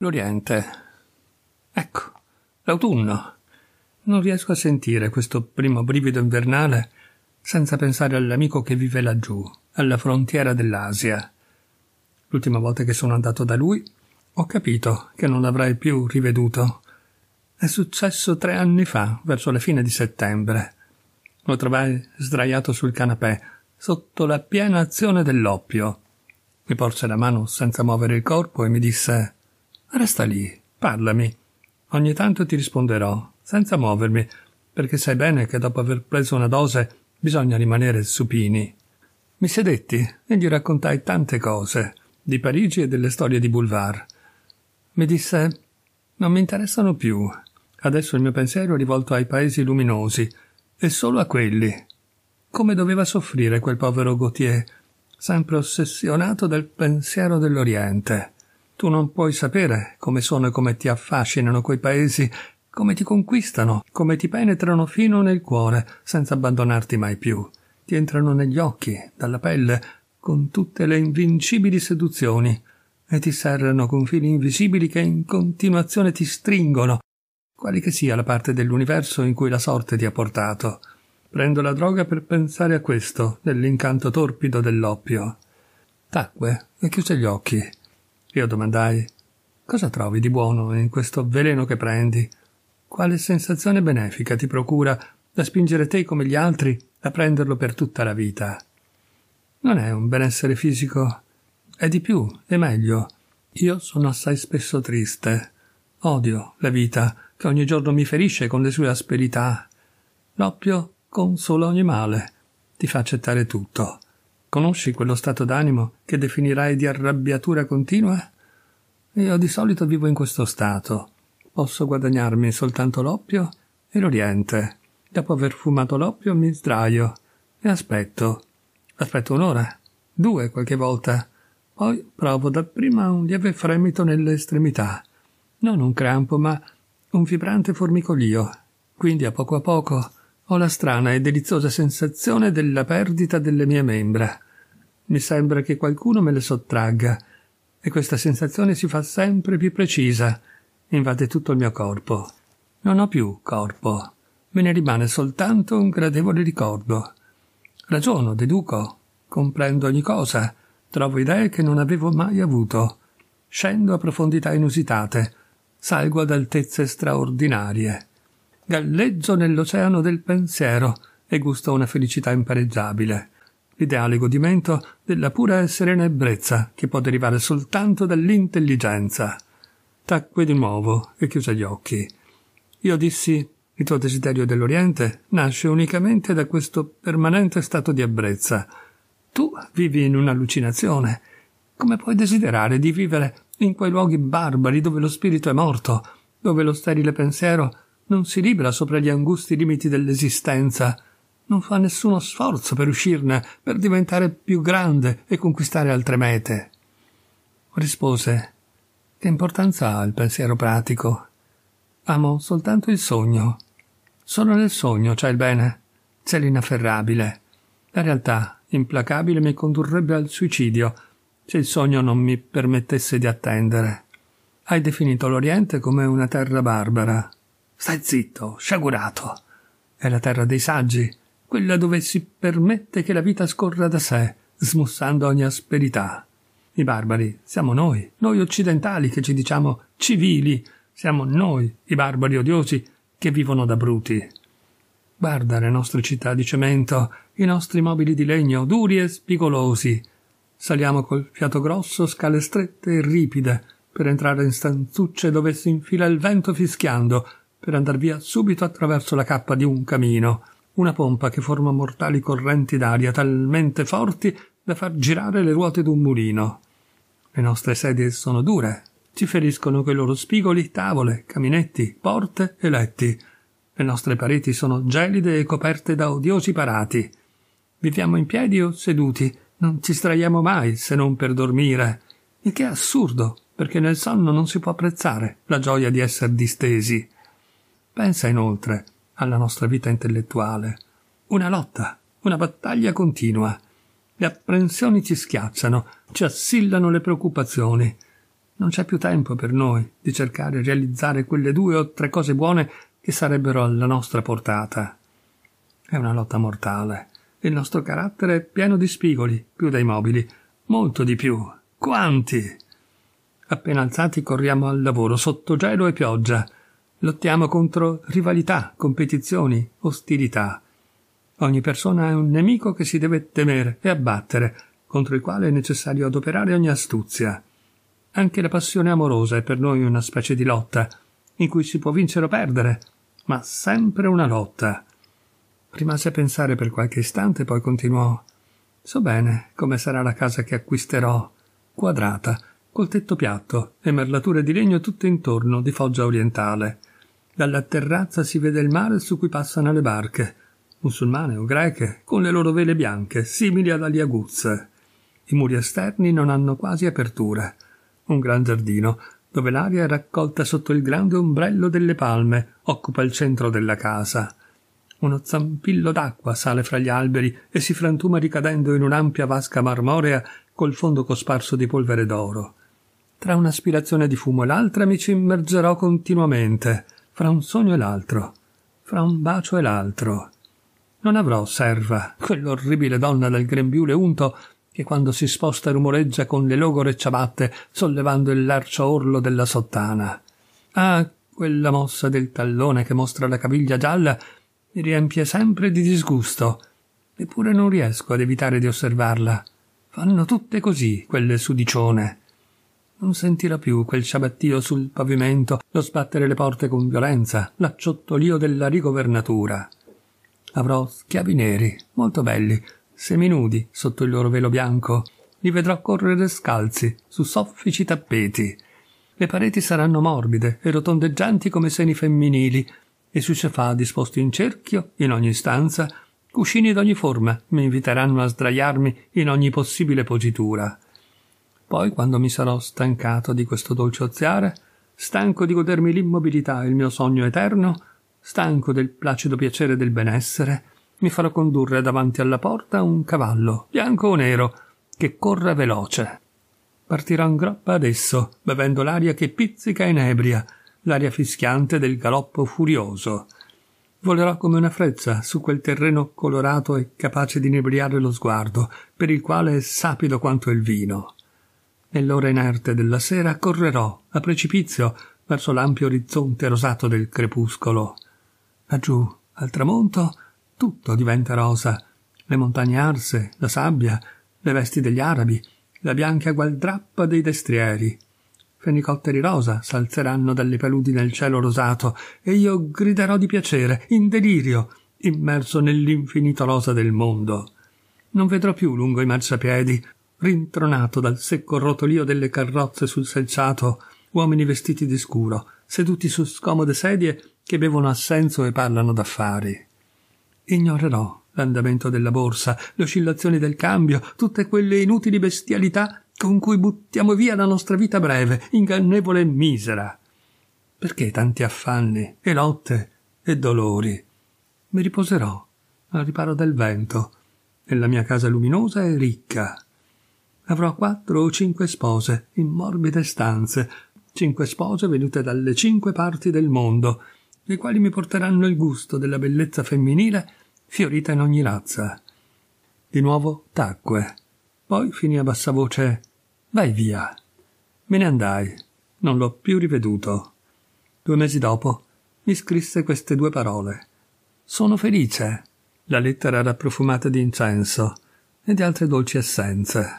L'Oriente. Ecco, l'autunno. Non riesco a sentire questo primo brivido invernale senza pensare all'amico che vive laggiù, alla frontiera dell'Asia. L'ultima volta che sono andato da lui ho capito che non l'avrai più riveduto. È successo tre anni fa, verso la fine di settembre. Lo trovai sdraiato sul canapè, sotto la piena azione dell'oppio. Mi porse la mano senza muovere il corpo e mi disse Resta lì, parlami. Ogni tanto ti risponderò, senza muovermi, perché sai bene che dopo aver preso una dose bisogna rimanere supini. Mi sedetti e gli raccontai tante cose, di Parigi e delle storie di Boulevard. Mi disse Non mi interessano più. Adesso il mio pensiero è rivolto ai paesi luminosi, e solo a quelli. Come doveva soffrire quel povero Gautier, sempre ossessionato dal pensiero dell'Oriente. Tu non puoi sapere come sono e come ti affascinano quei paesi, come ti conquistano, come ti penetrano fino nel cuore, senza abbandonarti mai più. Ti entrano negli occhi, dalla pelle, con tutte le invincibili seduzioni, e ti serrano con fili invisibili che in continuazione ti stringono, quali che sia la parte dell'universo in cui la sorte ti ha portato. Prendo la droga per pensare a questo, nell'incanto torpido dell'oppio. Tacque e chiuse gli occhi. Io domandai Cosa trovi di buono in questo veleno che prendi? Quale sensazione benefica ti procura da spingere te come gli altri a prenderlo per tutta la vita? Non è un benessere fisico, è di più, è meglio. Io sono assai spesso triste. Odio la vita che ogni giorno mi ferisce con le sue asperità. L'oppio consola ogni male, ti fa accettare tutto. Conosci quello stato d'animo che definirai di arrabbiatura continua? Io di solito vivo in questo stato. Posso guadagnarmi soltanto l'oppio e l'oriente. Dopo aver fumato l'oppio mi sdraio e aspetto. Aspetto un'ora, due qualche volta. Poi provo dapprima un lieve fremito nelle estremità. Non un crampo, ma un vibrante formicolio. Quindi a poco a poco ho la strana e deliziosa sensazione della perdita delle mie membra. Mi sembra che qualcuno me le sottragga, e questa sensazione si fa sempre più precisa, invade tutto il mio corpo. Non ho più corpo, me ne rimane soltanto un gradevole ricordo. Ragiono, deduco, comprendo ogni cosa, trovo idee che non avevo mai avuto, scendo a profondità inusitate, salgo ad altezze straordinarie galleggio nell'oceano del pensiero e gusto una felicità impareggiabile. L'ideale godimento della pura e serena ebbrezza che può derivare soltanto dall'intelligenza. Tacque di nuovo e chiuse gli occhi. Io dissi il tuo desiderio dell'Oriente nasce unicamente da questo permanente stato di ebbrezza. Tu vivi in un'allucinazione. Come puoi desiderare di vivere in quei luoghi barbari dove lo spirito è morto, dove lo sterile pensiero non si libera sopra gli angusti limiti dell'esistenza, non fa nessuno sforzo per uscirne, per diventare più grande e conquistare altre mete. Rispose Che importanza ha il pensiero pratico? Amo soltanto il sogno. Solo nel sogno c'è il bene, c'è l'inafferrabile. La realtà implacabile mi condurrebbe al suicidio se il sogno non mi permettesse di attendere. Hai definito l'Oriente come una terra barbara. Stai zitto, sciagurato. È la terra dei saggi, quella dove si permette che la vita scorra da sé, smussando ogni asperità. I barbari siamo noi, noi occidentali che ci diciamo civili, siamo noi, i barbari odiosi, che vivono da bruti. Guarda le nostre città di cemento, i nostri mobili di legno, duri e spigolosi. Saliamo col fiato grosso, scale strette e ripide, per entrare in stanzucce dove si infila il vento fischiando, per andar via subito attraverso la cappa di un camino, una pompa che forma mortali correnti d'aria talmente forti da far girare le ruote d'un mulino. Le nostre sedie sono dure, ci feriscono coi loro spigoli, tavole, caminetti, porte e letti. Le nostre pareti sono gelide e coperte da odiosi parati. Viviamo in piedi o seduti, non ci straiamo mai se non per dormire, il che è assurdo, perché nel sonno non si può apprezzare la gioia di essere distesi. Pensa inoltre alla nostra vita intellettuale. Una lotta, una battaglia continua. Le apprensioni ci schiacciano, ci assillano le preoccupazioni. Non c'è più tempo per noi di cercare e realizzare quelle due o tre cose buone che sarebbero alla nostra portata. È una lotta mortale. Il nostro carattere è pieno di spigoli, più dei mobili, molto di più. Quanti! Appena alzati corriamo al lavoro sotto gelo e pioggia, Lottiamo contro rivalità, competizioni, ostilità. Ogni persona è un nemico che si deve temere e abbattere, contro il quale è necessario adoperare ogni astuzia. Anche la passione amorosa è per noi una specie di lotta, in cui si può vincere o perdere, ma sempre una lotta. Rimase a pensare per qualche istante, poi continuò. So bene come sarà la casa che acquisterò, quadrata, col tetto piatto e merlature di legno tutte intorno di foggia orientale. Dalla terrazza si vede il mare su cui passano le barche, musulmane o greche, con le loro vele bianche, simili ad ali aguzze. I muri esterni non hanno quasi aperture. Un gran giardino, dove l'aria è raccolta sotto il grande ombrello delle palme, occupa il centro della casa. Uno zampillo d'acqua sale fra gli alberi e si frantuma ricadendo in un'ampia vasca marmorea col fondo cosparso di polvere d'oro. Tra un'aspirazione di fumo e l'altra mi ci immergerò continuamente fra un sogno e l'altro, fra un bacio e l'altro. Non avrò serva, quell'orribile donna del grembiule unto che quando si sposta rumoreggia con le logore ciabatte, sollevando il larcio orlo della sottana. Ah, quella mossa del tallone che mostra la caviglia gialla mi riempie sempre di disgusto, eppure non riesco ad evitare di osservarla. Fanno tutte così, quelle sudicione. Non sentirà più quel ciabattio sul pavimento, lo sbattere le porte con violenza, l'acciottolio della rigovernatura. Avrò schiavi neri, molto belli, seminudi sotto il loro velo bianco. Li vedrò correre scalzi, su soffici tappeti. Le pareti saranno morbide e rotondeggianti come seni femminili, e sui sofà disposti in cerchio, in ogni stanza, cuscini d'ogni forma mi inviteranno a sdraiarmi in ogni possibile positura. Poi, quando mi sarò stancato di questo dolce oziare, stanco di godermi l'immobilità e il mio sogno eterno, stanco del placido piacere del benessere, mi farò condurre davanti alla porta un cavallo, bianco o nero, che corra veloce. Partirò in groppa adesso, bevendo l'aria che pizzica e inebria, l'aria fischiante del galoppo furioso. Volerò come una frezza su quel terreno colorato e capace di inebriare lo sguardo, per il quale è sapido quanto il vino. Nell'ora inerte della sera correrò a precipizio verso l'ampio orizzonte rosato del crepuscolo. Laggiù, al tramonto, tutto diventa rosa. Le montagne arse, la sabbia, le vesti degli arabi, la bianca gualdrappa dei destrieri. Fenicotteri rosa s'alzeranno dalle paludi nel cielo rosato e io griderò di piacere, in delirio, immerso nell'infinito rosa del mondo. Non vedrò più lungo i marciapiedi rintronato dal secco rotolio delle carrozze sul selciato, uomini vestiti di scuro, seduti su scomode sedie che bevono assenso e parlano d'affari. Ignorerò l'andamento della borsa, le oscillazioni del cambio, tutte quelle inutili bestialità con cui buttiamo via la nostra vita breve, ingannevole e misera. Perché tanti affanni e lotte e dolori? Mi riposerò al riparo del vento, nella mia casa luminosa e ricca, avrò quattro o cinque spose in morbide stanze, cinque spose venute dalle cinque parti del mondo, le quali mi porteranno il gusto della bellezza femminile fiorita in ogni razza. Di nuovo tacque. Poi finì a bassa voce Vai via. Me ne andai. Non l'ho più riveduto. Due mesi dopo mi scrisse queste due parole. Sono felice. La lettera era profumata di incenso e di altre dolci essenze.